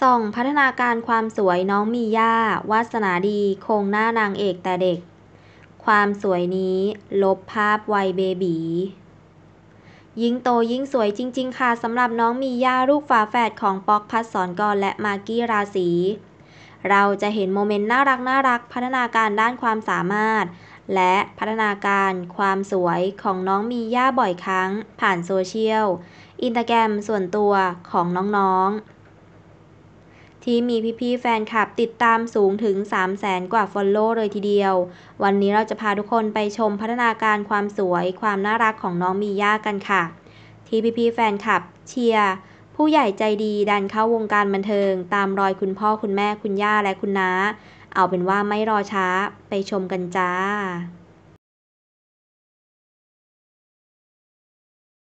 ส่องพัฒนาการความสวยน้องมีย่า วาสนาดี คงหน้านางเอกแต่เด็ก ความสวยนี้ ลบภาพวัยเบบียิ่งโตยิ่งสวยจริง ๆ ค่ะสำหรับน้องมีย่าลูกฝาแฝดของป๊อกพัสสอนกรและมากกี้ราศี เราจะเห็นโมเมนต์น่ารักน่ารักพัฒนาการด้านความสามารถ และพัฒนาการความสวยของน้องมีย่าบ่อยครั้ง ผ่านโซเชียลอินสตาแกรมส่วนตัวของน้องๆที่มีพี่ๆแฟนคลับติดตามสูงถึง 3 0 0แสนกว่าฟอลโล่เลยทีเดียว วันนี้เราจะพาทุกคนไปชมพัฒนาการความสวยความน่ารักของน้องมีย่ากันค่ะ ที่พี่ๆแฟนคลับ เชียร์ผู้ใหญ่ใจดีดันเข้าวงการบันเทิง ตามรอยคุณพ่อคุณแม่คุณย่าและคุณน้า เอาเป็นว่าไม่รอช้า ไปชมกันจ้า